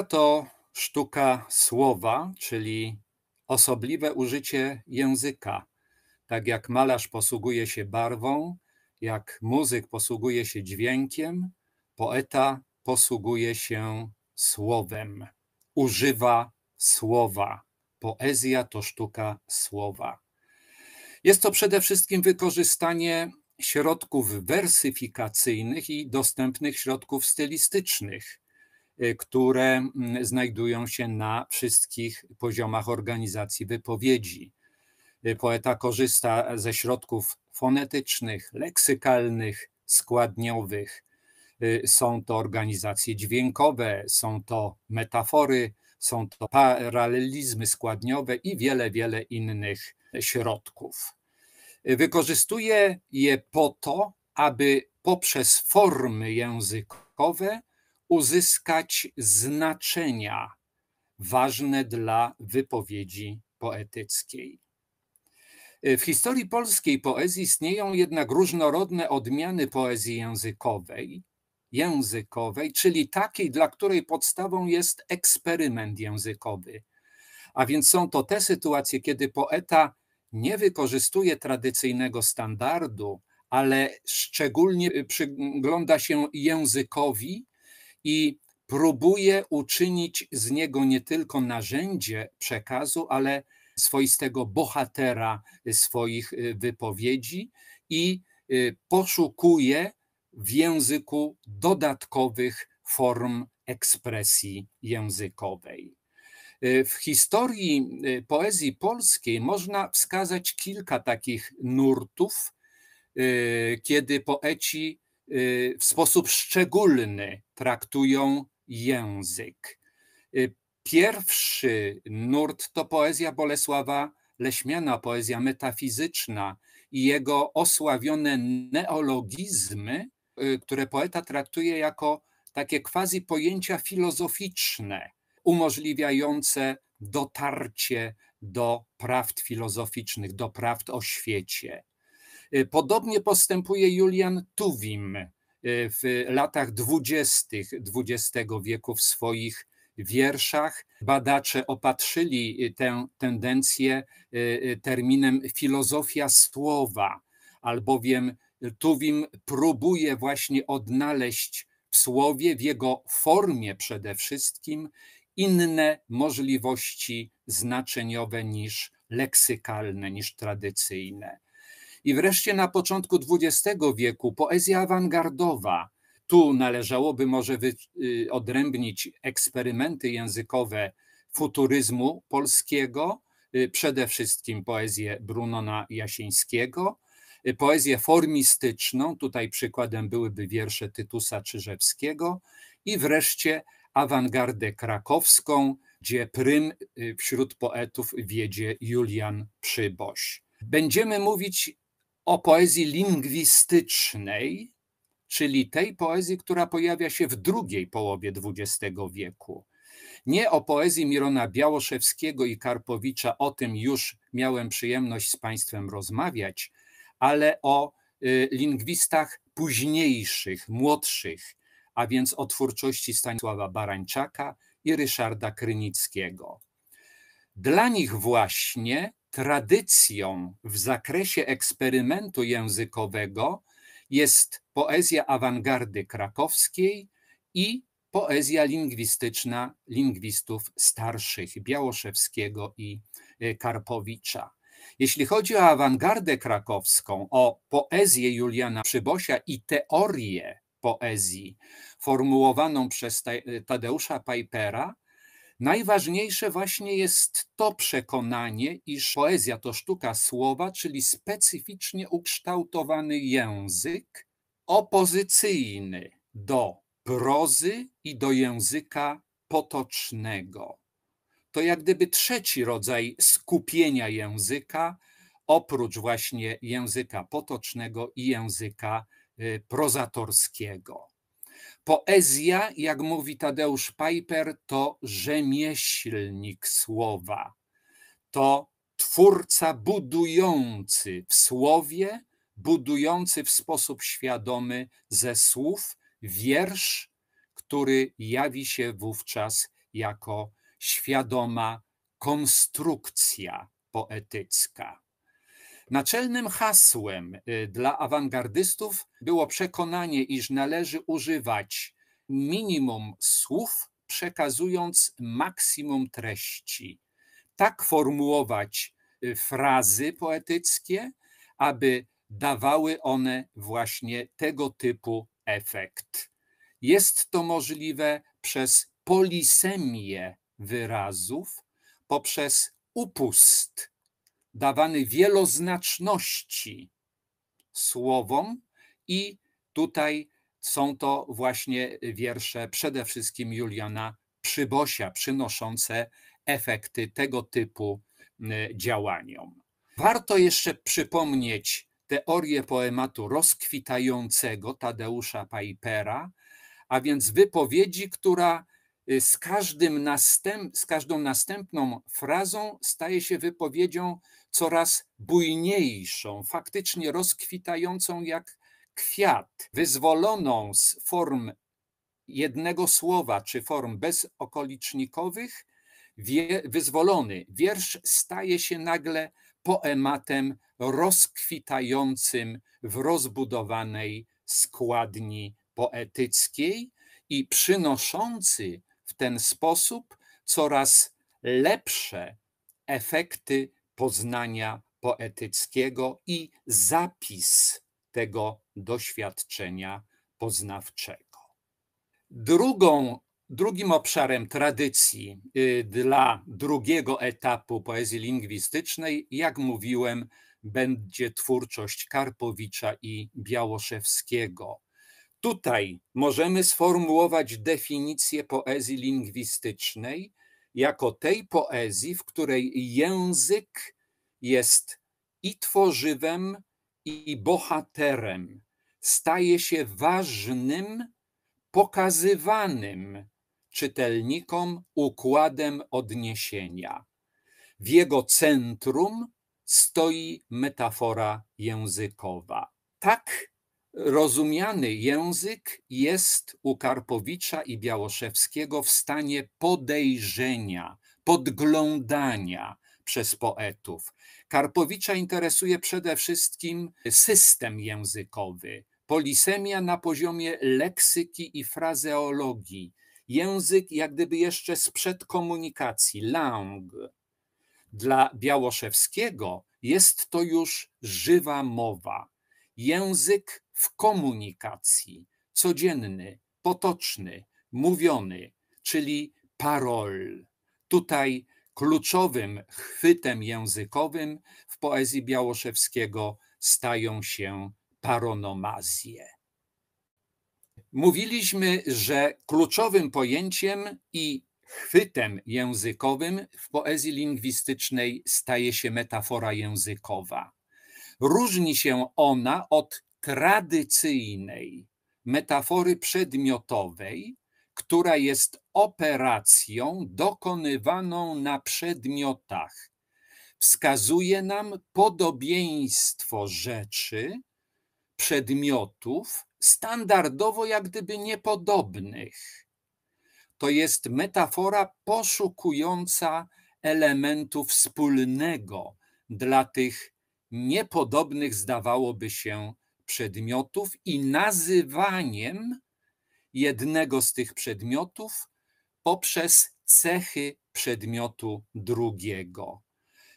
Poezja to sztuka słowa, czyli osobliwe użycie języka. Tak jak malarz posługuje się barwą, jak muzyk posługuje się dźwiękiem, poeta posługuje się słowem, używa słowa. Poezja to sztuka słowa. Jest to przede wszystkim wykorzystanie środków wersyfikacyjnych i dostępnych środków stylistycznych Y, które mm, znajdują się na wszystkich poziomach organizacji wypowiedzi. Y, poeta korzysta ze środków fonetycznych, leksykalnych, składniowych. Y, są to organizacje dźwiękowe, są to metafory, są to paralelizmy składniowe i wiele, wiele innych środków. Wykorzystuje je po to, aby poprzez formy językowe uzyskać znaczenia ważne dla wypowiedzi poetyckiej. Y, w historii polskiej poezji istnieją jednak różnorodne odmiany poezji językowej, językowej, czyli takiej, dla której podstawą jest eksperyment językowy. A więc są to te sytuacje, kiedy poeta nie wykorzystuje tradycyjnego standardu, ale szczególnie przygląda się językowi i próbuje uczynić z niego nie tylko narzędzie przekazu, ale swoistego bohatera swoich y, wypowiedzi i y, poszukuje w języku dodatkowych form ekspresji językowej. Y, w historii poezji polskiej można wskazać kilka takich nurtów, kiedy poeci w sposób szczególny traktują język. Y, pierwszy nurt to poezja Bolesława Leśmiana, poezja metafizyczna i jego osławione neologizmy, y, które poeta traktuje jako takie quasi pojęcia filozoficzne, umożliwiające dotarcie do prawd filozoficznych, do prawd o świecie. Y, podobnie postępuje Julian Tuwim, Y, w latach dwudziestych XX wieku w swoich wierszach. Badacze opatrzyli y, tę tendencję y, terminem filozofia słowa, albowiem Tuwim próbuje właśnie odnaleźć w słowie, w jego formie przede wszystkim, inne możliwości znaczeniowe niż leksykalne, niż tradycyjne. I wreszcie na początku XX wieku poezja awangardowa. Tu należałoby może y, odrębnić eksperymenty językowe futuryzmu polskiego, y, przede wszystkim poezję Brunona Jasińskiego, y, poezję formistyczną, tutaj przykładem byłyby wiersze Tytusa Czyżewskiego i wreszcie awangardę krakowską, gdzie prym wśród poetów wiedzie Julian Przyboś. Będziemy mówić o poezji lingwistycznej, czyli tej poezji, która pojawia się w drugiej połowie XX wieku. Nie o poezji Mirona Białoszewskiego i Karpowicza, o tym już miałem przyjemność z Państwem rozmawiać, ale o y, lingwistach późniejszych, młodszych, a więc o twórczości Stanisława Barańczaka i Ryszarda Krynickiego. Dla nich właśnie tradycją w zakresie eksperymentu językowego jest poezja awangardy krakowskiej i poezja lingwistyczna lingwistów starszych Białoszewskiego i e, Karpowicza. Jeśli chodzi o awangardę krakowską, o poezję Juliana Przybosia i teorię poezji formułowaną przez e, Tadeusza Pajpera, Najważniejsze właśnie jest to przekonanie, iż poezja to sztuka słowa, czyli specyficznie ukształtowany język opozycyjny do prozy i do języka potocznego. To jak gdyby trzeci rodzaj skupienia języka, oprócz właśnie języka potocznego i języka y, prozatorskiego. Poezja, jak mówi Tadeusz Piper, to rzemieślnik słowa, to twórca budujący w słowie, budujący w sposób świadomy ze słów wiersz, który jawi się wówczas jako świadoma konstrukcja poetycka. Naczelnym hasłem y, dla awangardystów było przekonanie, iż należy używać minimum słów, przekazując maksimum treści. Tak formułować y, frazy poetyckie, aby dawały one właśnie tego typu efekt. Jest to możliwe przez polisemię wyrazów, poprzez upust dawany wieloznaczności słowom i tutaj są to właśnie wiersze przede wszystkim Juliana Przybosia, przynoszące efekty tego typu y, działaniom. Warto jeszcze przypomnieć teorię poematu rozkwitającego Tadeusza Pajpera, a więc wypowiedzi, która y, z, każdym następ, z każdą następną frazą staje się wypowiedzią coraz bujniejszą, faktycznie rozkwitającą jak kwiat, wyzwoloną z form jednego słowa czy form bezokolicznikowych, wie, wyzwolony wiersz staje się nagle poematem rozkwitającym w rozbudowanej składni poetyckiej i przynoszący w ten sposób coraz lepsze efekty poznania poetyckiego i zapis tego doświadczenia poznawczego. Drugą, drugim obszarem tradycji y, dla drugiego etapu poezji lingwistycznej, jak mówiłem, będzie twórczość Karpowicza i Białoszewskiego. Tutaj możemy sformułować definicję poezji lingwistycznej, jako tej poezji, w której język jest i tworzywem, i bohaterem. Staje się ważnym, pokazywanym czytelnikom układem odniesienia. W jego centrum stoi metafora językowa. Tak rozumiany język jest u Karpowicza i Białoszewskiego w stanie podejrzenia, podglądania przez poetów. Karpowicza interesuje przede wszystkim system językowy, polisemia na poziomie leksyki i frazeologii, język jak gdyby jeszcze sprzed komunikacji, lang. Dla Białoszewskiego jest to już żywa mowa, język w komunikacji codzienny, potoczny, mówiony, czyli parol. Tutaj kluczowym chwytem językowym w poezji Białoszewskiego stają się paronomazje. Mówiliśmy, że kluczowym pojęciem i chwytem językowym w poezji lingwistycznej staje się metafora językowa. Różni się ona od tradycyjnej metafory przedmiotowej, która jest operacją dokonywaną na przedmiotach. Wskazuje nam podobieństwo rzeczy, przedmiotów, standardowo jak gdyby niepodobnych. To jest metafora poszukująca elementu wspólnego dla tych niepodobnych, zdawałoby się, przedmiotów i nazywaniem jednego z tych przedmiotów poprzez cechy przedmiotu drugiego.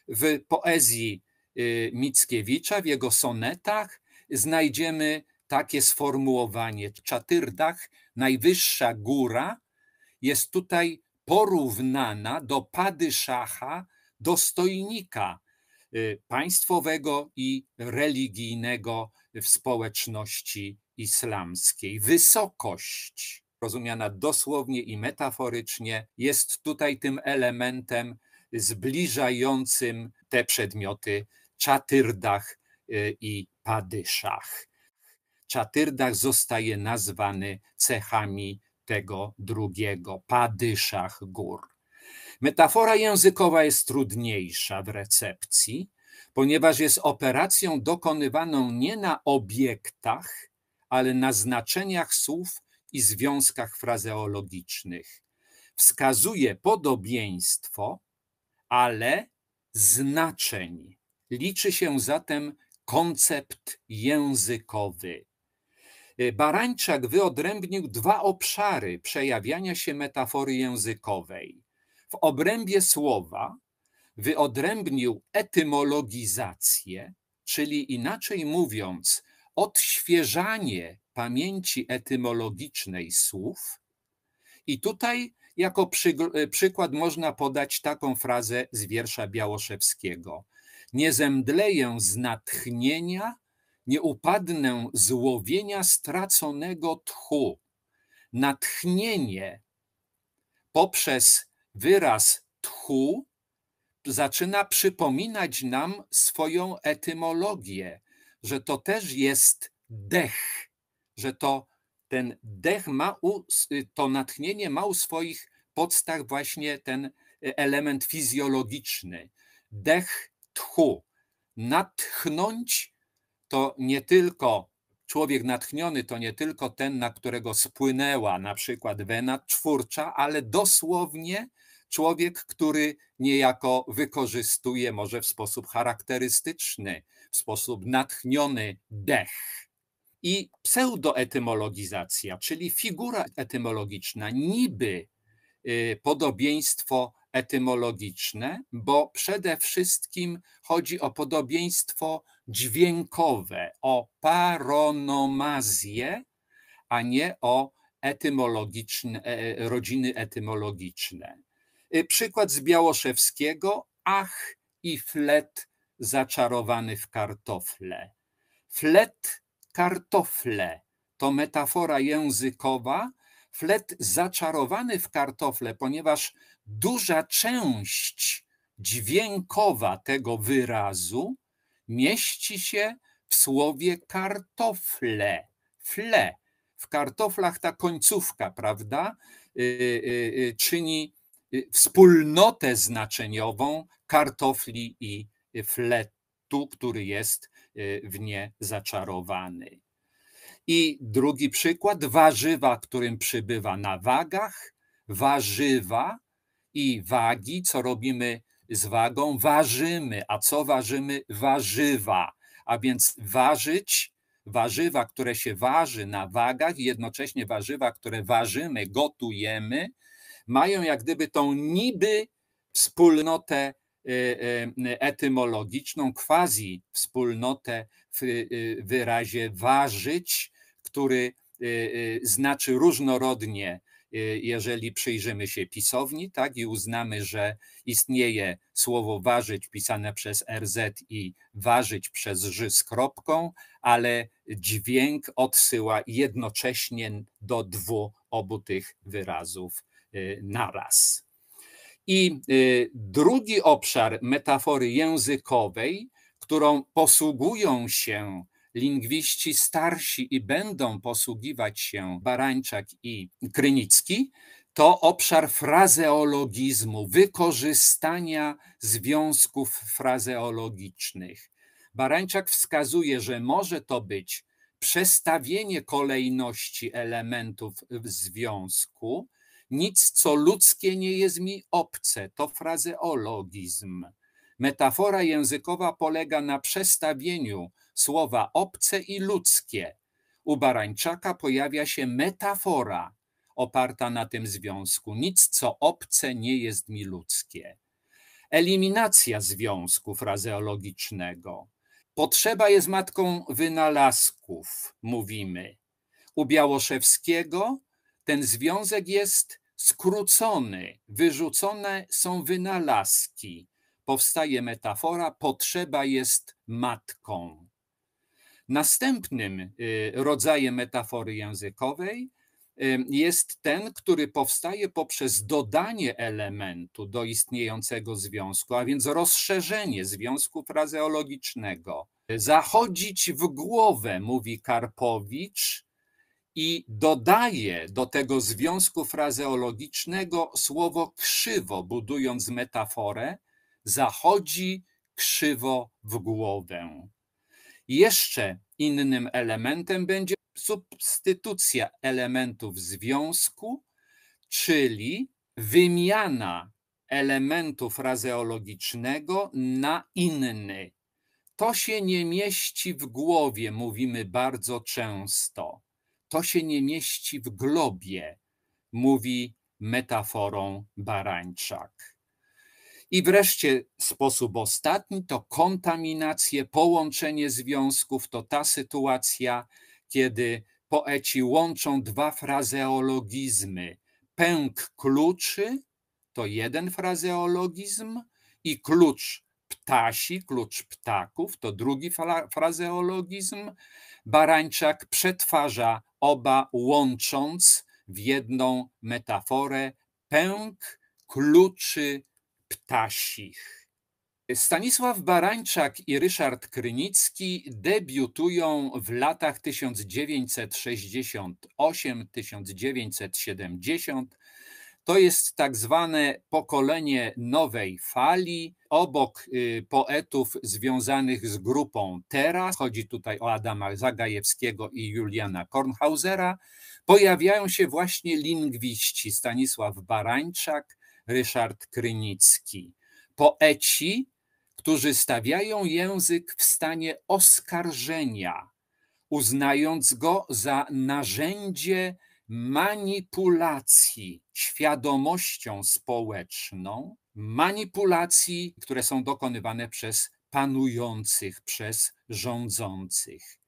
W poezji y, Mickiewicza, w jego sonetach znajdziemy takie sformułowanie. Czatyrdach, najwyższa góra, jest tutaj porównana do padyszacha, dostojnika y, państwowego i religijnego w społeczności islamskiej. Wysokość, rozumiana dosłownie i metaforycznie, jest tutaj tym elementem zbliżającym te przedmioty czatyrdach y, i padyszach. Czatyrdach zostaje nazwany cechami tego drugiego, padyszach gór. Metafora językowa jest trudniejsza w recepcji, ponieważ jest operacją dokonywaną nie na obiektach, ale na znaczeniach słów i związkach frazeologicznych. Wskazuje podobieństwo, ale znaczeń. Liczy się zatem koncept językowy. Y, Barańczak wyodrębnił dwa obszary przejawiania się metafory językowej. W obrębie słowa wyodrębnił etymologizację, czyli inaczej mówiąc, odświeżanie pamięci etymologicznej słów. I tutaj jako przy, e, przykład można podać taką frazę z wiersza Białoszewskiego. Nie zemdleję z natchnienia, nie upadnę z łowienia straconego tchu. Natchnienie poprzez wyraz tchu zaczyna przypominać nam swoją etymologię, że to też jest dech, że to ten dech ma, u, y, to natchnienie ma u swoich podstaw właśnie ten y, element fizjologiczny. Dech, tchu. Natchnąć to nie tylko człowiek natchniony, to nie tylko ten, na którego spłynęła na przykład wena czwórcza, ale dosłownie człowiek, który niejako wykorzystuje może w sposób charakterystyczny, w sposób natchniony dech. I pseudoetymologizacja, czyli figura etymologiczna, niby y, podobieństwo etymologiczne, bo przede wszystkim chodzi o podobieństwo dźwiękowe, o paronomazję, a nie o etymologiczne, e, e, rodziny etymologiczne. Y, przykład z Białoszewskiego. Ach i flet zaczarowany w kartofle. Flet kartofle to metafora językowa. Flet zaczarowany w kartofle, ponieważ duża część dźwiękowa tego wyrazu mieści się w słowie kartofle, fle. W kartoflach ta końcówka, prawda, yy, yy, czyni Y, wspólnotę znaczeniową kartofli i fletu, który jest y, w nie zaczarowany. I drugi przykład, warzywa, którym przybywa na wagach, warzywa i wagi, co robimy z wagą? Ważymy. A co ważymy? Warzywa. A więc ważyć warzywa, które się waży na wagach, i jednocześnie warzywa, które ważymy, gotujemy, mają jak gdyby tą niby wspólnotę y, y, etymologiczną, quasi wspólnotę w y, wyrazie ważyć, który znaczy różnorodnie, jeżeli przyjrzymy się pisowni, tak, i uznamy, że istnieje słowo ważyć pisane przez RZ i ważyć przez Ż z kropką, ale dźwięk odsyła jednocześnie do dwu obu tych wyrazów Y, naraz. I y, drugi obszar metafory językowej, którą posługują się lingwiści starsi i będą posługiwać się Barańczak i Krynicki, to obszar frazeologizmu, wykorzystania związków frazeologicznych. Barańczak wskazuje, że może to być przestawienie kolejności elementów w związku, nic, co ludzkie, nie jest mi obce. To frazeologizm. Metafora językowa polega na przestawieniu słowa obce i ludzkie. U Barańczaka pojawia się metafora oparta na tym związku. Nic, co obce, nie jest mi ludzkie. Eliminacja związku frazeologicznego. Potrzeba jest matką wynalazków, mówimy. U Białoszewskiego ten związek jest skrócony, wyrzucone są wynalazki. Powstaje metafora, potrzeba jest matką. Następnym y, rodzajem metafory językowej y, jest ten, który powstaje poprzez dodanie elementu do istniejącego związku, a więc rozszerzenie związku frazeologicznego. Zachodzić w głowę, mówi Karpowicz, i dodaje do tego związku frazeologicznego słowo krzywo, budując metaforę, zachodzi krzywo w głowę. Jeszcze innym elementem będzie substytucja elementów związku, czyli wymiana elementu frazeologicznego na inny. To się nie mieści w głowie, mówimy bardzo często. To się nie mieści w globie, mówi metaforą Barańczak. I wreszcie sposób ostatni to kontaminacje, połączenie związków, to ta sytuacja, kiedy poeci łączą dwa frazeologizmy. Pęk kluczy to jeden frazeologizm i klucz ptasi, klucz ptaków to drugi frazeologizm. Barańczak przetwarza oba łącząc w jedną metaforę pęk kluczy ptasich. Stanisław Barańczak i Ryszard Krynicki debiutują w latach 1968-1970 to jest tak zwane pokolenie nowej fali. Obok y, poetów związanych z grupą Teraz, chodzi tutaj o Adama Zagajewskiego i Juliana Kornhausera, pojawiają się właśnie lingwiści Stanisław Barańczak, Ryszard Krynicki. Poeci, którzy stawiają język w stanie oskarżenia, uznając go za narzędzie manipulacji świadomością społeczną, manipulacji, które są dokonywane przez panujących, przez rządzących.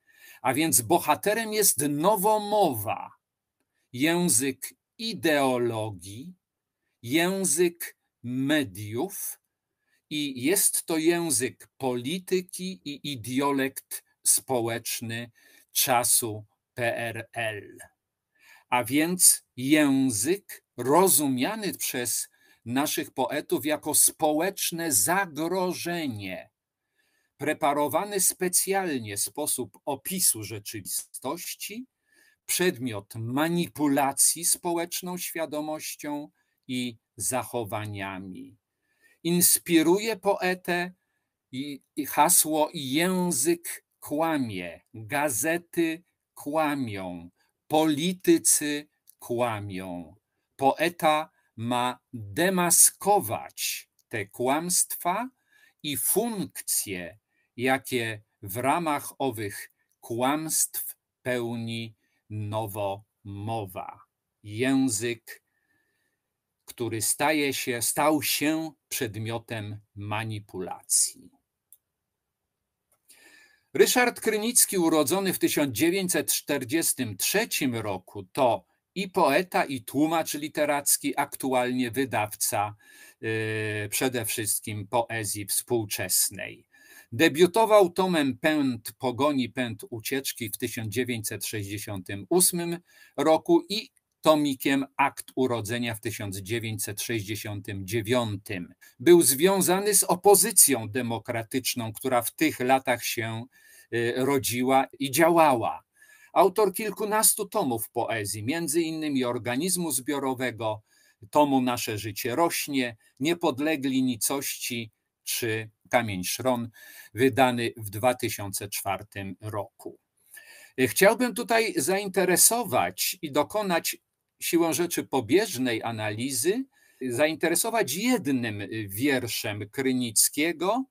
A więc bohaterem jest nowomowa, język ideologii, język mediów i jest to język polityki i idiolekt społeczny czasu PRL. A więc język rozumiany przez naszych poetów jako społeczne zagrożenie, preparowany specjalnie sposób opisu rzeczywistości, przedmiot manipulacji społeczną świadomością i zachowaniami. Inspiruje poetę i, hasło język kłamie, gazety kłamią, politycy kłamią. Poeta ma demaskować te kłamstwa i funkcje, jakie w ramach owych kłamstw pełni nowomowa. Język, który staje się, stał się przedmiotem manipulacji. Ryszard Krynicki, urodzony w 1943 roku, to i poeta, i tłumacz literacki, aktualnie wydawca yy, przede wszystkim poezji współczesnej. Debiutował tomem Pęd Pogoni, Pęd Ucieczki w 1968 roku i tomikiem Akt Urodzenia w 1969. Był związany z opozycją demokratyczną, która w tych latach się y, rodziła i działała. Autor kilkunastu tomów poezji, między innymi organizmu zbiorowego, tomu Nasze życie rośnie, Niepodlegli nicości czy Kamień Szron, wydany w 2004 roku. Chciałbym tutaj zainteresować i dokonać siłą rzeczy pobieżnej analizy zainteresować jednym y, wierszem Krynickiego,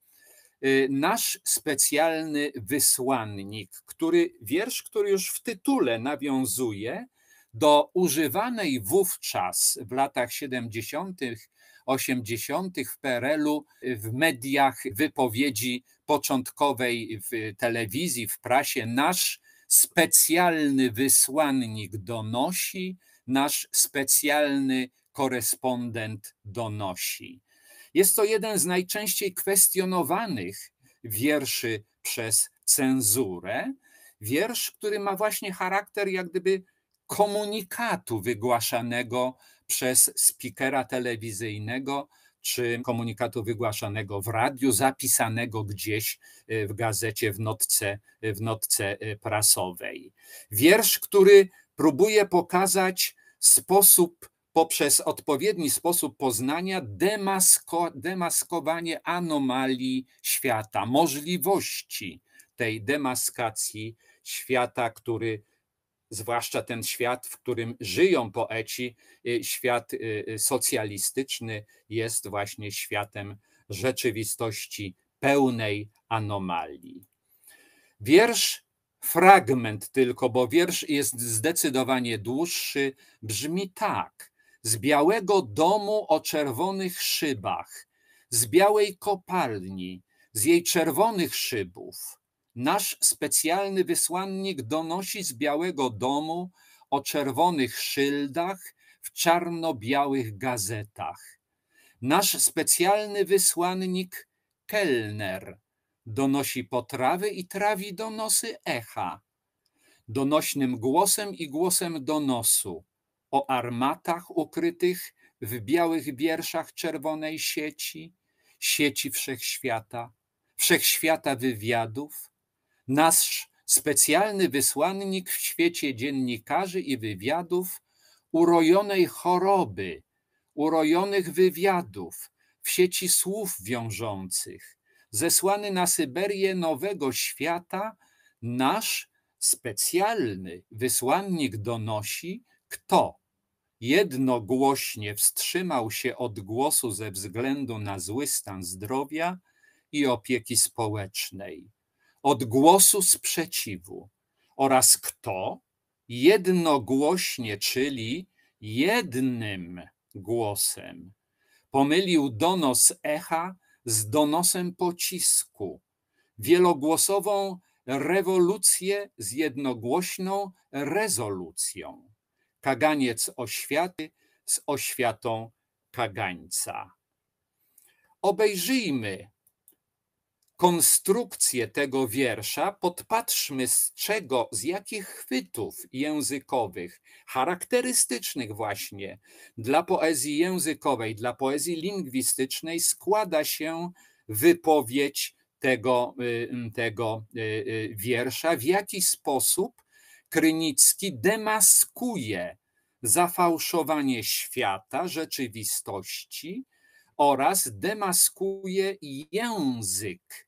y, nasz specjalny wysłannik, który wiersz, który już w tytule nawiązuje do używanej wówczas w latach 70. 80. w PRL-u y, w mediach wypowiedzi początkowej w telewizji, w prasie nasz specjalny wysłannik donosi, nasz specjalny korespondent donosi. Jest to jeden z najczęściej kwestionowanych wierszy przez cenzurę. Wiersz, który ma właśnie charakter jak gdyby komunikatu wygłaszanego przez spikera telewizyjnego czy komunikatu wygłaszanego w radiu, zapisanego gdzieś e, w gazecie w notce, e, w notce e, prasowej. Wiersz, który próbuje pokazać sposób, poprzez odpowiedni sposób poznania, demasko, demaskowanie anomalii świata, możliwości tej demaskacji świata, który zwłaszcza ten świat, w którym żyją poeci, y, świat y, y, socjalistyczny jest właśnie światem rzeczywistości pełnej anomalii. Wiersz fragment tylko, bo wiersz jest zdecydowanie dłuższy, brzmi tak: Z białego domu o czerwonych szybach, z białej kopalni, z jej czerwonych szybów. Nasz specjalny wysłannik donosi z białego domu o czerwonych szyldach w czarno-białych gazetach. Nasz specjalny wysłannik, kelner, donosi potrawy i trawi donosy echa, donośnym głosem i głosem donosu o armatach ukrytych w białych wierszach czerwonej sieci, sieci wszechświata, wszechświata wywiadów, nasz specjalny wysłannik w świecie dziennikarzy i wywiadów, urojonej choroby, urojonych wywiadów, w sieci słów wiążących, zesłany na Syberię nowego świata, nasz specjalny wysłannik donosi, kto jednogłośnie wstrzymał się od głosu ze względu na zły stan zdrowia i opieki społecznej, od głosu sprzeciwu oraz kto jednogłośnie, czyli jednym głosem, pomylił donos echa z donosem pocisku, wielogłosową rewolucję z jednogłośną rezolucją. Kaganiec oświaty z oświatą kagańca. Obejrzyjmy konstrukcję tego wiersza, podpatrzmy z czego, z jakich chwytów językowych, charakterystycznych właśnie dla poezji językowej, dla poezji lingwistycznej składa się wypowiedź tego, y, y, tego y, wiersza, w jaki sposób Krynicki demaskuje zafałszowanie świata, rzeczywistości oraz demaskuje język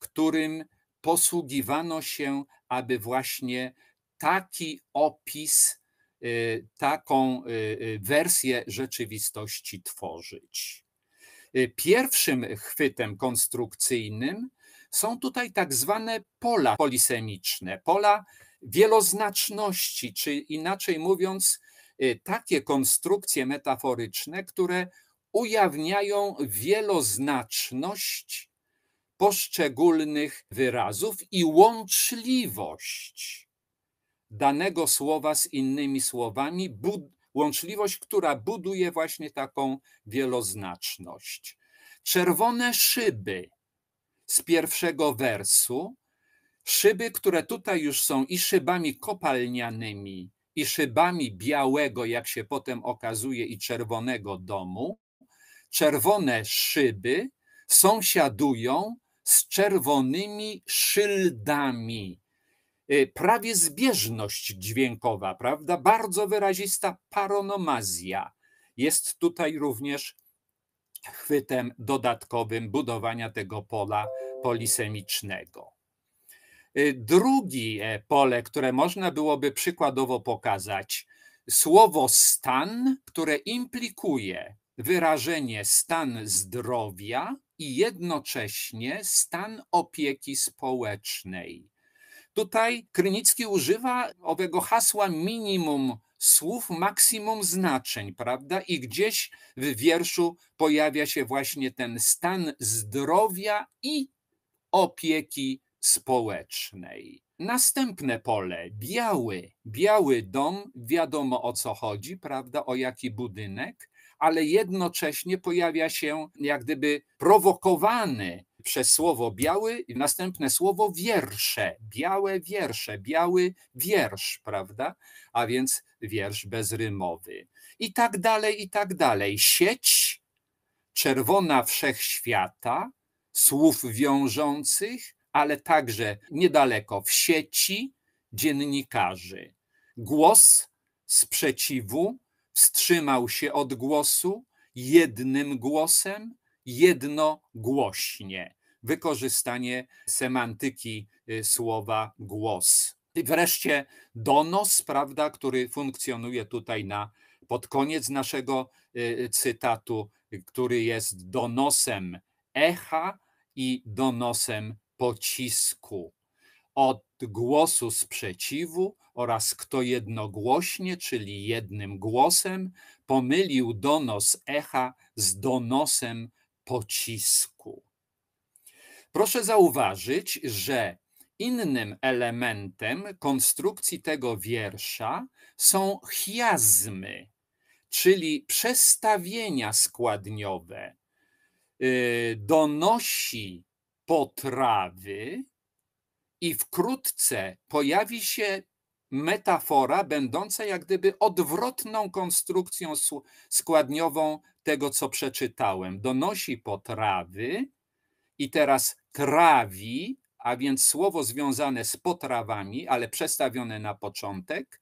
którym posługiwano się, aby właśnie taki opis, y, taką y, y, wersję rzeczywistości tworzyć. Pierwszym chwytem konstrukcyjnym są tutaj tak zwane pola polisemiczne, pola wieloznaczności, czy inaczej mówiąc, takie konstrukcje metaforyczne, które ujawniają wieloznaczność poszczególnych wyrazów i łączliwość danego słowa z innymi słowami, łączliwość, która buduje właśnie taką wieloznaczność. Czerwone szyby z pierwszego wersu, szyby, które tutaj już są i szybami kopalnianymi, i szybami białego, jak się potem okazuje, i czerwonego domu, czerwone szyby sąsiadują z czerwonymi szyldami. Y, prawie zbieżność dźwiękowa, prawda? Bardzo wyrazista paronomazja. Jest tutaj również chwytem dodatkowym budowania tego pola polisemicznego. Y, Drugi pole, które można byłoby przykładowo pokazać, słowo stan, które implikuje wyrażenie stan zdrowia, i jednocześnie stan opieki społecznej. Tutaj Krynicki używa owego hasła minimum słów, maksimum znaczeń, prawda? I gdzieś w wierszu pojawia się właśnie ten stan zdrowia i opieki społecznej. Następne pole, biały. Biały dom, wiadomo o co chodzi, prawda? O jaki budynek ale jednocześnie pojawia się jak gdyby prowokowany przez słowo biały i następne słowo wiersze, białe wiersze, biały wiersz, prawda? A więc wiersz bezrymowy. I tak dalej, i tak dalej. Sieć czerwona wszechświata, słów wiążących, ale także niedaleko w sieci dziennikarzy. Głos sprzeciwu wstrzymał się od głosu jednym głosem, jednogłośnie. Wykorzystanie semantyki y, słowa głos. I wreszcie donos, prawda, który funkcjonuje tutaj na pod koniec naszego y, y, cytatu, który jest donosem echa i donosem pocisku od głosu sprzeciwu oraz kto jednogłośnie, czyli jednym głosem, pomylił donos echa z donosem pocisku. Proszę zauważyć, że innym elementem konstrukcji tego wiersza są chiazmy, czyli przestawienia składniowe. Y, donosi potrawy, i wkrótce pojawi się metafora będąca jak gdyby odwrotną konstrukcją składniową tego, co przeczytałem. Donosi potrawy i teraz trawi, a więc słowo związane z potrawami, ale przestawione na początek,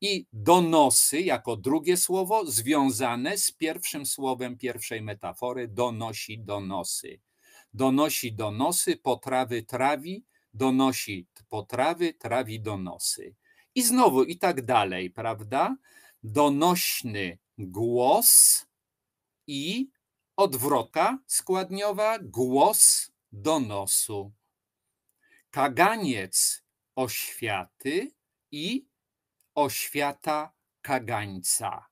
i donosy jako drugie słowo związane z pierwszym słowem pierwszej metafory donosi donosy. Donosi donosy, potrawy trawi, donosi potrawy, trawi donosy. I znowu i tak dalej, prawda? Donośny głos i odwrota składniowa głos donosu. Kaganiec oświaty i oświata kagańca.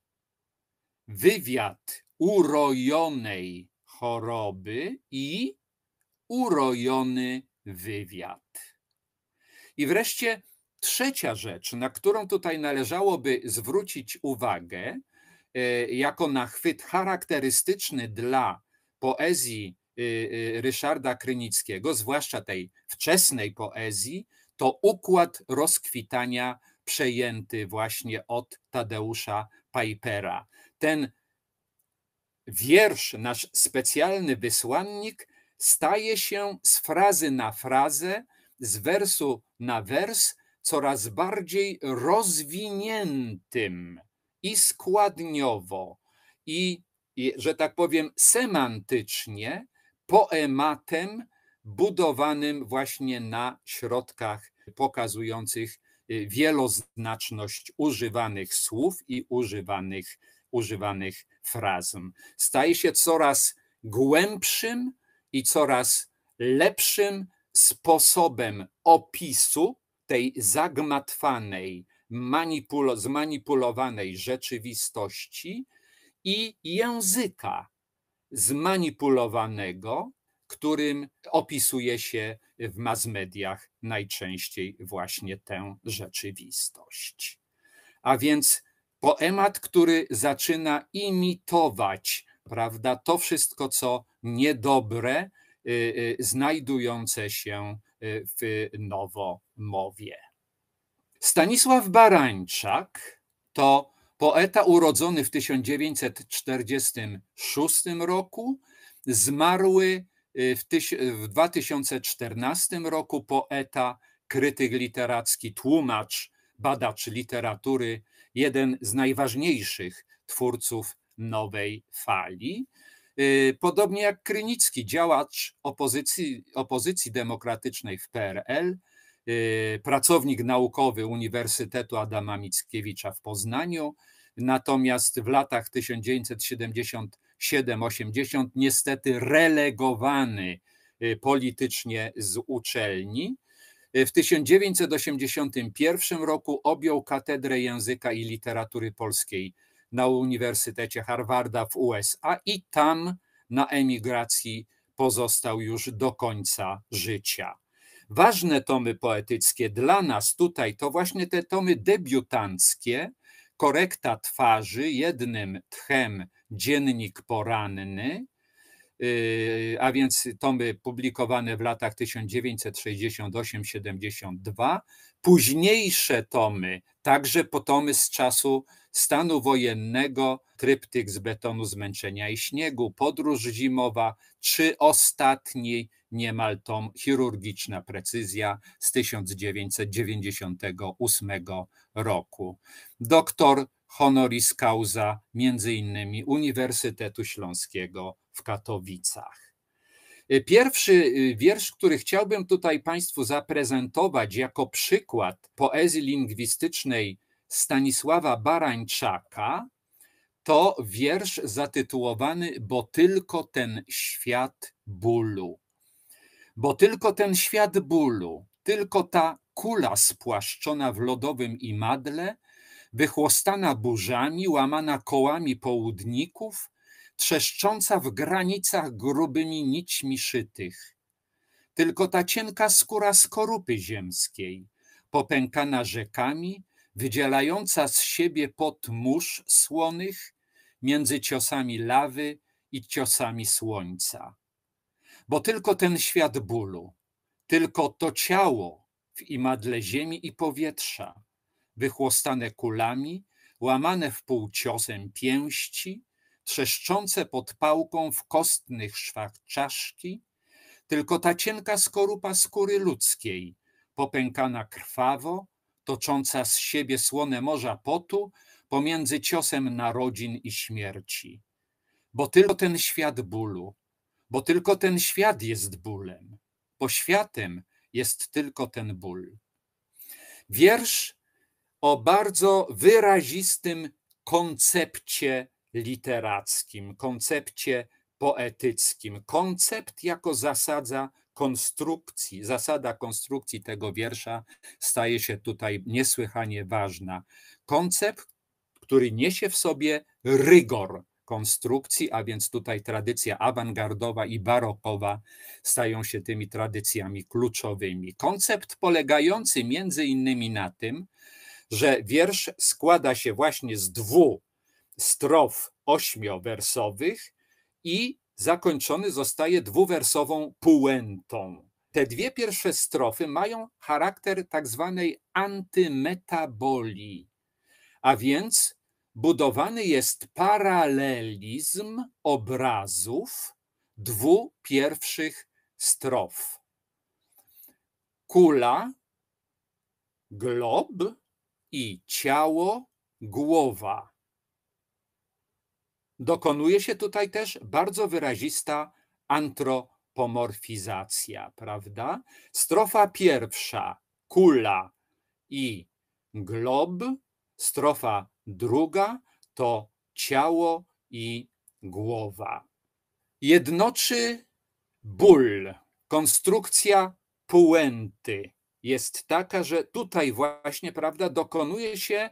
Wywiad urojonej choroby i urojony wywiad. I wreszcie trzecia rzecz, na którą tutaj należałoby zwrócić uwagę, e, jako nachwyt charakterystyczny dla poezji e, e, Ryszarda Krynickiego, zwłaszcza tej wczesnej poezji, to układ rozkwitania przejęty właśnie od Tadeusza Pipera. Ten wiersz, nasz specjalny wysłannik, staje się z frazy na frazę, z wersu na wers coraz bardziej rozwiniętym i składniowo, i, i że tak powiem, semantycznie poematem budowanym właśnie na środkach pokazujących y, wieloznaczność używanych słów i używanych, używanych frazm. Staje się coraz głębszym, i coraz lepszym sposobem opisu tej zagmatwanej, manipulo, zmanipulowanej rzeczywistości i języka zmanipulowanego, którym opisuje się w mass mediach najczęściej właśnie tę rzeczywistość. A więc poemat, który zaczyna imitować, prawda, to wszystko, co niedobre, y, y, znajdujące się y, w nowomowie. Stanisław Barańczak to poeta urodzony w 1946 roku, zmarły w 2014 roku poeta, krytyk literacki, tłumacz, badacz literatury, jeden z najważniejszych twórców nowej fali. Y, podobnie jak Krynicki, działacz opozycji, opozycji demokratycznej w PRL, y, pracownik naukowy Uniwersytetu Adama Mickiewicza w Poznaniu, natomiast w latach 1977-80 niestety relegowany y, politycznie z uczelni. W 1981 roku objął Katedrę Języka i Literatury Polskiej na Uniwersytecie Harvarda w USA i tam na emigracji pozostał już do końca życia. Ważne tomy poetyckie dla nas tutaj to właśnie te tomy debiutanckie, korekta twarzy, jednym tchem dziennik poranny, yy, a więc tomy publikowane w latach 1968-72, późniejsze tomy, także potomy z czasu stanu wojennego, tryptyk z betonu, zmęczenia i śniegu, podróż zimowa, czy ostatni niemal tom chirurgiczna precyzja z 1998 roku. Doktor honoris causa między innymi Uniwersytetu Śląskiego w Katowicach. Pierwszy y, wiersz, który chciałbym tutaj Państwu zaprezentować jako przykład poezji lingwistycznej Stanisława Barańczaka to wiersz zatytułowany Bo tylko ten świat bólu. Bo tylko ten świat bólu, tylko ta kula spłaszczona w lodowym imadle, wychłostana burzami, łamana kołami południków, trzeszcząca w granicach grubymi nićmi szytych. Tylko ta cienka skóra skorupy ziemskiej, popękana rzekami, wydzielająca z siebie pot mórz słonych między ciosami lawy i ciosami słońca. Bo tylko ten świat bólu, tylko to ciało w imadle ziemi i powietrza, wychłostane kulami, łamane w pół ciosem pięści, trzeszczące pod pałką w kostnych szwach czaszki, tylko ta cienka skorupa skóry ludzkiej, popękana krwawo, tocząca z siebie słone morza potu pomiędzy ciosem narodzin i śmierci. Bo tylko ten świat bólu, bo tylko ten świat jest bólem, bo światem jest tylko ten ból. Wiersz o bardzo wyrazistym koncepcie literackim, koncepcie poetyckim. Koncept jako zasada konstrukcji, zasada konstrukcji tego wiersza staje się tutaj niesłychanie ważna. Koncept, który niesie w sobie rygor konstrukcji, a więc tutaj tradycja awangardowa i barokowa stają się tymi tradycjami kluczowymi. Koncept polegający między innymi na tym, że wiersz składa się właśnie z dwóch strof ośmiowersowych i zakończony zostaje dwuwersową puentą. Te dwie pierwsze strofy mają charakter tak zwanej antymetabolii, a więc budowany jest paralelizm obrazów dwóch pierwszych strof. Kula, glob i ciało, głowa dokonuje się tutaj też bardzo wyrazista antropomorfizacja, prawda? Strofa pierwsza, kula i glob, strofa druga to ciało i głowa. Jednoczy ból, konstrukcja puenty jest taka, że tutaj właśnie, prawda, dokonuje się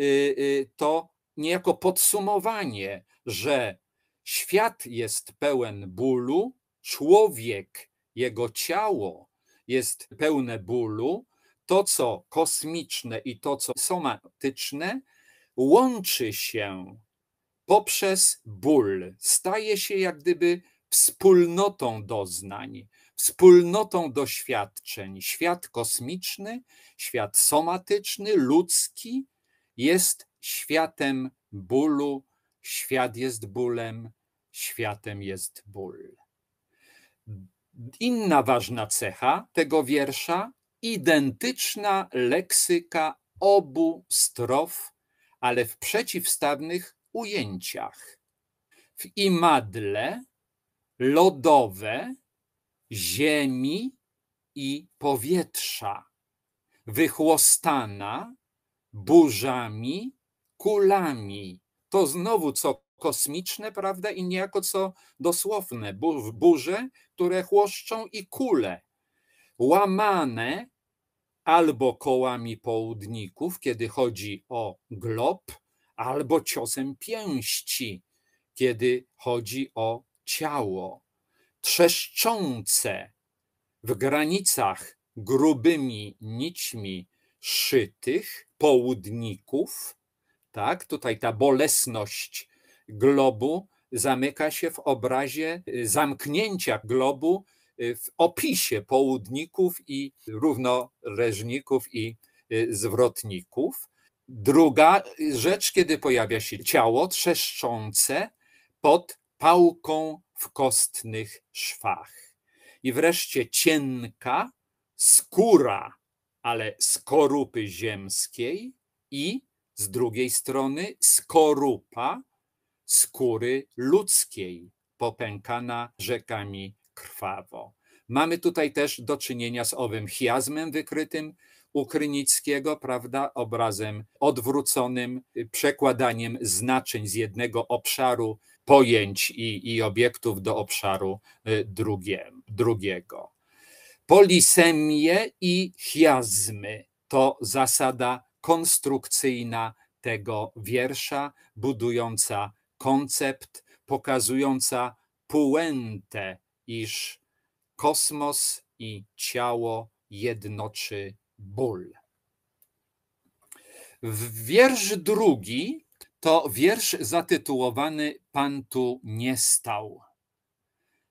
y, y, to niejako podsumowanie, że świat jest pełen bólu, człowiek, jego ciało jest pełne bólu, to co kosmiczne i to co somatyczne łączy się poprzez ból, staje się jak gdyby wspólnotą doznań, wspólnotą doświadczeń. Świat kosmiczny, świat somatyczny, ludzki jest światem bólu, świat jest bólem, światem jest ból. Inna ważna cecha tego wiersza identyczna leksyka obu strof, ale w przeciwstawnych ujęciach. W imadle lodowe ziemi i powietrza, wychłostana burzami kulami. To znowu co kosmiczne, prawda, i niejako co dosłowne, burze, które chłoszczą i kule, łamane albo kołami południków, kiedy chodzi o glob, albo ciosem pięści, kiedy chodzi o ciało, trzeszczące w granicach grubymi nićmi szytych południków, tak? Tutaj ta bolesność globu zamyka się w obrazie y, zamknięcia globu y, w opisie południków i równoleżników i y, zwrotników. Druga rzecz, kiedy pojawia się ciało trzeszczące pod pałką w kostnych szwach. I wreszcie cienka skóra, ale skorupy ziemskiej i z drugiej strony skorupa skóry ludzkiej, popękana rzekami krwawo. Mamy tutaj też do czynienia z owym chiazmem wykrytym u Krynickiego, prawda, obrazem odwróconym, y, przekładaniem znaczeń z jednego obszaru pojęć i, i obiektów do obszaru y, drugie, drugiego. Polisemie i chiazmy to zasada konstrukcyjna tego wiersza, budująca koncept, pokazująca puentę, iż kosmos i ciało jednoczy ból. Wiersz drugi to wiersz zatytułowany Pan tu nie stał.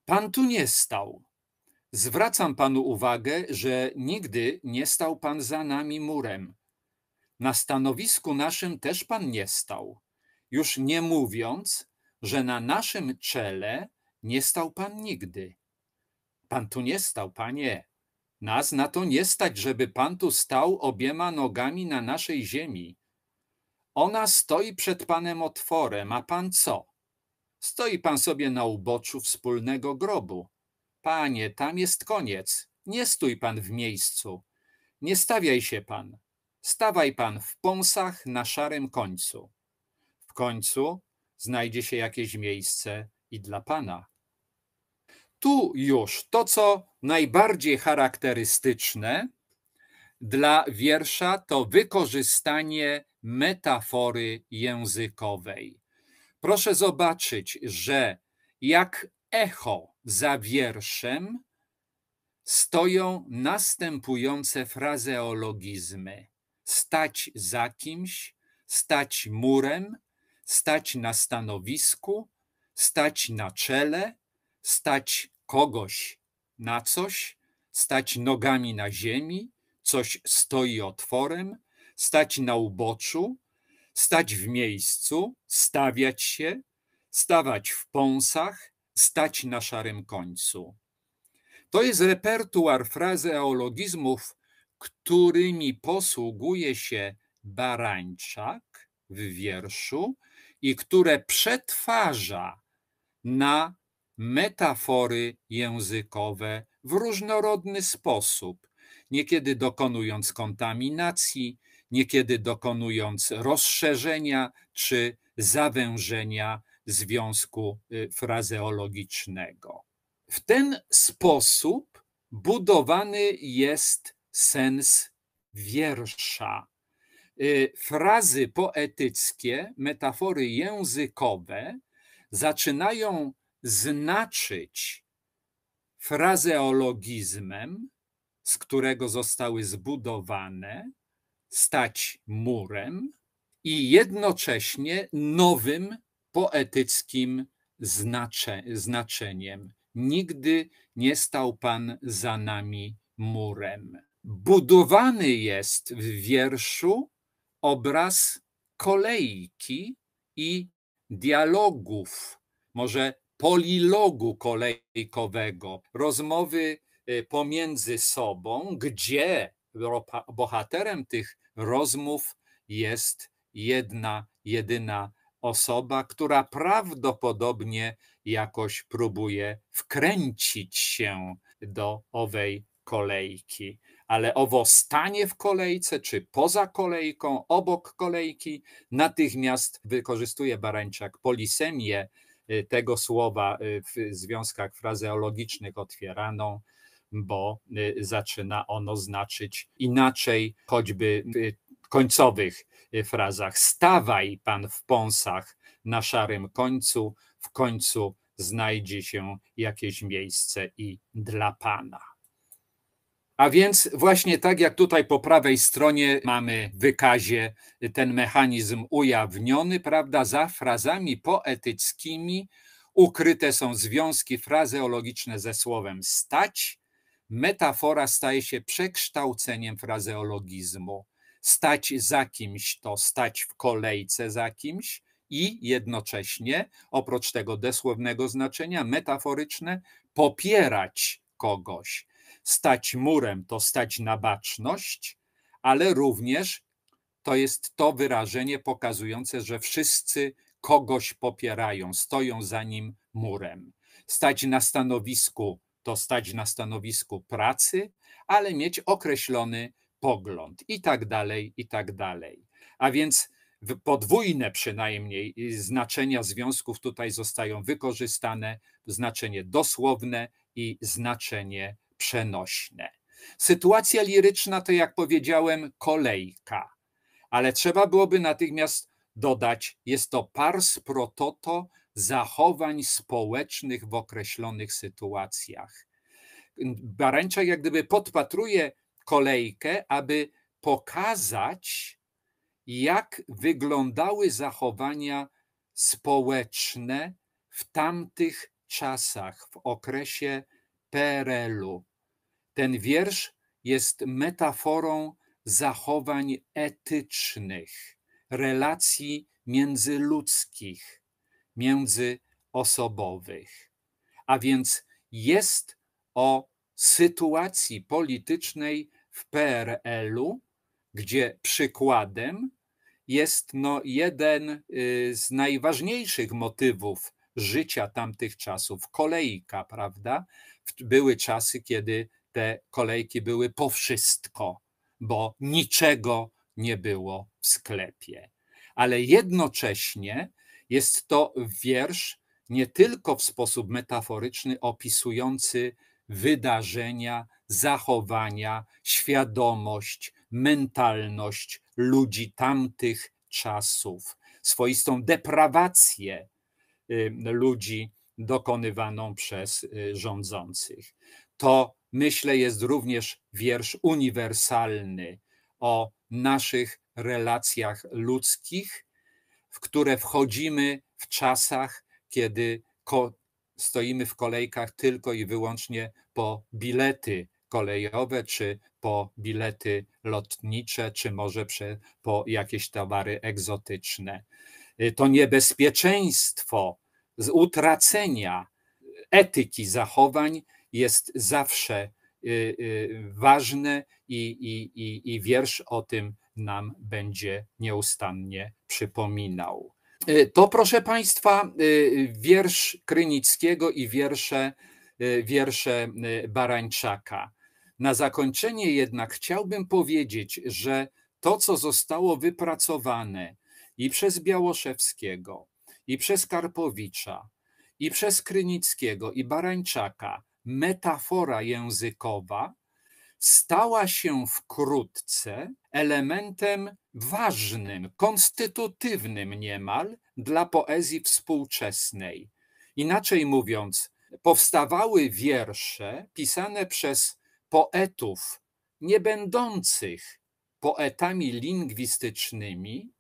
Pan tu nie stał. Zwracam panu uwagę, że nigdy nie stał pan za nami murem. Na stanowisku naszym też pan nie stał, już nie mówiąc, że na naszym czele nie stał pan nigdy. Pan tu nie stał, panie. Nas na to nie stać, żeby pan tu stał obiema nogami na naszej ziemi. Ona stoi przed panem otworem, a pan co? Stoi pan sobie na uboczu wspólnego grobu. Panie, tam jest koniec. Nie stój pan w miejscu. Nie stawiaj się pan. Stawaj pan w pąsach na szarym końcu. W końcu znajdzie się jakieś miejsce i dla pana. Tu już to, co najbardziej charakterystyczne dla wiersza, to wykorzystanie metafory językowej. Proszę zobaczyć, że jak echo za wierszem stoją następujące frazeologizmy stać za kimś, stać murem, stać na stanowisku, stać na czele, stać kogoś na coś, stać nogami na ziemi, coś stoi otworem, stać na uboczu, stać w miejscu, stawiać się, stawać w pąsach, stać na szarym końcu. To jest repertuar frazy eologizmów którymi posługuje się Barańczak w wierszu i które przetwarza na metafory językowe w różnorodny sposób, niekiedy dokonując kontaminacji, niekiedy dokonując rozszerzenia czy zawężenia związku y, frazeologicznego. W ten sposób budowany jest sens wiersza. Y, frazy poetyckie, metafory językowe zaczynają znaczyć frazeologizmem, z którego zostały zbudowane, stać murem i jednocześnie nowym poetyckim znacze, znaczeniem. Nigdy nie stał Pan za nami murem budowany jest w wierszu obraz kolejki i dialogów, może polilogu kolejkowego, rozmowy y, pomiędzy sobą, gdzie bohaterem tych rozmów jest jedna, jedyna osoba, która prawdopodobnie jakoś próbuje wkręcić się do owej kolejki, ale owo stanie w kolejce czy poza kolejką, obok kolejki, natychmiast wykorzystuje Barańczak polisemię y, tego słowa y, w związkach frazeologicznych otwieraną, bo y, zaczyna ono znaczyć inaczej, choćby w końcowych frazach. Stawaj pan w pąsach na szarym końcu, w końcu znajdzie się jakieś miejsce i dla pana. A więc właśnie tak jak tutaj po prawej stronie mamy w wykazie ten mechanizm ujawniony, prawda, za frazami poetyckimi ukryte są związki frazeologiczne ze słowem stać. Metafora staje się przekształceniem frazeologizmu. Stać za kimś to stać w kolejce za kimś i jednocześnie, oprócz tego desłownego znaczenia, metaforyczne popierać kogoś. Stać murem to stać na baczność, ale również to jest to wyrażenie pokazujące, że wszyscy kogoś popierają, stoją za nim murem. Stać na stanowisku to stać na stanowisku pracy, ale mieć określony pogląd i tak dalej, i tak dalej. A więc podwójne przynajmniej y, znaczenia związków tutaj zostają wykorzystane, znaczenie dosłowne i znaczenie przenośne. Sytuacja liryczna to, jak powiedziałem, kolejka, ale trzeba byłoby natychmiast dodać, jest to pars prototo zachowań społecznych w określonych sytuacjach. Barańczak jak gdyby podpatruje kolejkę, aby pokazać, jak wyglądały zachowania społeczne w tamtych czasach, w okresie PRL-u. Ten wiersz jest metaforą zachowań etycznych, relacji międzyludzkich, międzyosobowych. A więc jest o sytuacji politycznej w PRL-u, gdzie przykładem jest no jeden y, z najważniejszych motywów życia tamtych czasów kolejka, prawda? były czasy, kiedy te kolejki były po wszystko, bo niczego nie było w sklepie. Ale jednocześnie jest to wiersz nie tylko w sposób metaforyczny opisujący wydarzenia, zachowania, świadomość, mentalność ludzi tamtych czasów, swoistą deprawację y, ludzi dokonywaną przez y, rządzących. To, myślę, jest również wiersz uniwersalny o naszych relacjach ludzkich, w które wchodzimy w czasach, kiedy stoimy w kolejkach tylko i wyłącznie po bilety kolejowe, czy po bilety lotnicze, czy może po jakieś towary egzotyczne. Y, to niebezpieczeństwo z utracenia etyki zachowań jest zawsze y, y, ważne i, i, i, i wiersz o tym nam będzie nieustannie przypominał. Y, to, proszę Państwa, wiersz Krynickiego i wiersze, wiersze Barańczaka. Na zakończenie jednak chciałbym powiedzieć, że to, co zostało wypracowane i przez Białoszewskiego, i przez Karpowicza, i przez Krynickiego, i Barańczaka metafora językowa stała się wkrótce elementem ważnym, konstytutywnym niemal dla poezji współczesnej. Inaczej mówiąc, powstawały wiersze pisane przez poetów nie będących poetami lingwistycznymi,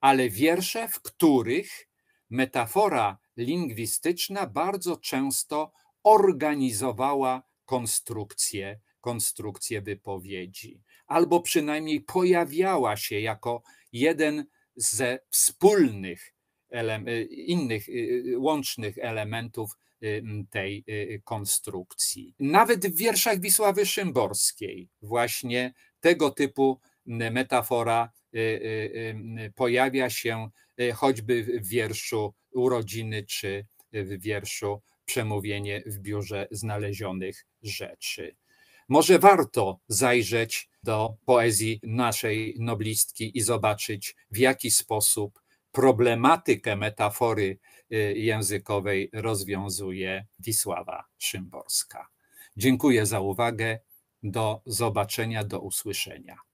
ale wiersze, w których metafora lingwistyczna bardzo często organizowała konstrukcję, konstrukcję wypowiedzi, albo przynajmniej pojawiała się jako jeden ze wspólnych y, innych y, y, łącznych elementów tej konstrukcji. Nawet w wierszach Wisławy Szymborskiej właśnie tego typu metafora Y, y, y, pojawia się choćby w wierszu Urodziny czy w wierszu Przemówienie w biurze znalezionych rzeczy. Może warto zajrzeć do poezji naszej noblistki i zobaczyć, w jaki sposób problematykę metafory językowej rozwiązuje Wisława Szymborska. Dziękuję za uwagę. Do zobaczenia, do usłyszenia.